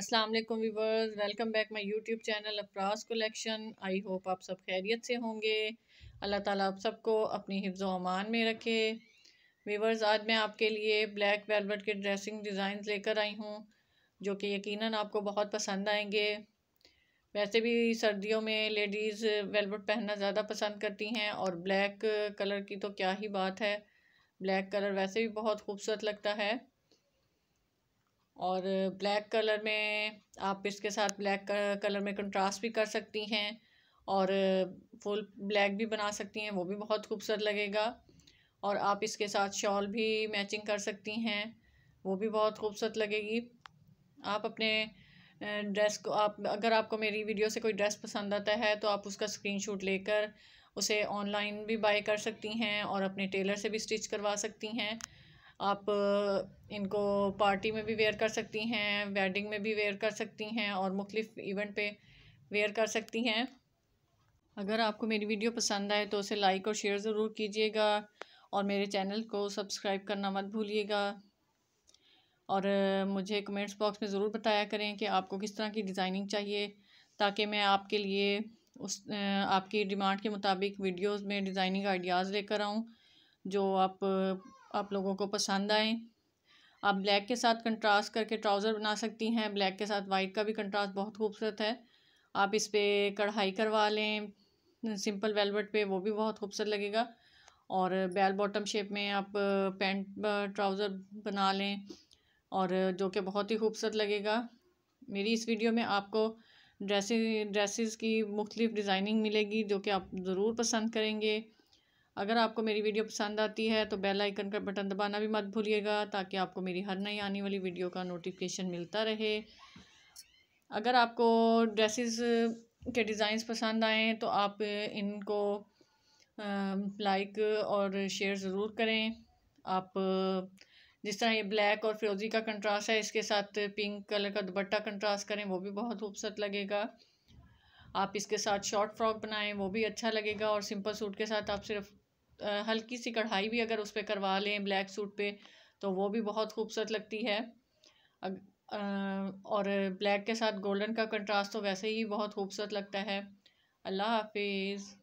अस्सलाम वालेकुम viewers welcome back my YouTube channel Afraz collection I hope आप सब खैरियत से होंगे अल्लाह ताला आप सबको अपनी हिफ्ज़ अमान में रखे व्यूवर्स आज मैं आपके लिए ब्लैक वेलवेट के ड्रेसिंग डिज़ाइन लेकर आई हूँ जो कि यकीनन आपको बहुत पसंद आएंगे वैसे भी सर्दियों में लेडीज़ वेलवेट पहनना ज़्यादा पसंद करती हैं और ब्लैक कलर की तो क्या ही बात है ब्लैक कलर वैसे भी बहुत खूबसूरत लगता है और ब्लैक कलर में आप इसके साथ ब्लैक कलर में कंट्रास्ट भी कर सकती हैं और फुल ब्लैक भी बना सकती हैं वो भी बहुत खूबसूरत लगेगा और आप इसके साथ शॉल भी मैचिंग कर सकती हैं वो भी बहुत खूबसूरत लगेगी आप अपने ड्रेस को आप अगर आपको मेरी वीडियो से कोई ड्रेस पसंद आता है तो आप उसका स्क्रीनशॉट लेकर उसे ऑनलाइन भी बाय कर सकती हैं और अपने टेलर से भी स्टिच करवा सकती हैं आप इनको पार्टी में भी वेयर कर सकती हैं वेडिंग में भी वेयर कर सकती हैं और मुख्तफ इवेंट पे वेयर कर सकती हैं अगर आपको मेरी वीडियो पसंद आए तो उसे लाइक और शेयर ज़रूर कीजिएगा और मेरे चैनल को सब्सक्राइब करना मत भूलिएगा और मुझे कमेंट्स बॉक्स में ज़रूर बताया करें कि आपको किस तरह की डिज़ाइनिंग चाहिए ताकि मैं आपके लिए उस आपकी डिमांड के मुताबिक वीडियोस में डिज़ाइनिंग आइडियाज़ लेकर आऊँ जो आप आप लोगों को पसंद आए आप ब्लैक के साथ कंट्रास्ट करके ट्राउज़र बना सकती हैं ब्लैक के साथ वाइट का भी कंट्रास्ट बहुत खूबसूरत है आप इस पर कढ़ाई करवा लें सिंपल वेलवेट पे वो भी बहुत खूबसूरत लगेगा और बेल बॉटम शेप में आप पैंट ट्राउज़र बना लें और जो कि बहुत ही खूबसूरत लगेगा मेरी इस वीडियो में आपको ड्रेसेस ड्रेसिस की मुख्तलिफ़ डिज़ाइनिंग मिलेगी जो कि आप ज़रूर पसंद करेंगे अगर आपको मेरी वीडियो पसंद आती है तो बेल आइकन का बटन दबाना भी मत भूलिएगा ताकि आपको मेरी हर नई आने वाली वीडियो का नोटिफिकेशन मिलता रहे अगर आपको ड्रेसेस के डिज़ाइंस पसंद आएँ तो आप इनको लाइक और शेयर ज़रूर करें आप जिस तरह ये ब्लैक और फिरोजी का कंट्रास्ट है इसके साथ पिंक कलर का दुपट्टा कंट्रास्ट करें वो भी बहुत खूबसूरत लगेगा आप इसके साथ शॉर्ट फ्रॉक बनाएं वो भी अच्छा लगेगा और सिंपल सूट के साथ आप सिर्फ हल्की सी कढ़ाई भी अगर उस पर करवा लें ब्लैक सूट पे तो वो भी बहुत खूबसूरत लगती है और ब्लैक के साथ गोल्डन का कंट्रास्ट तो वैसे ही बहुत खूबसूरत लगता है अल्लाह हाफिज़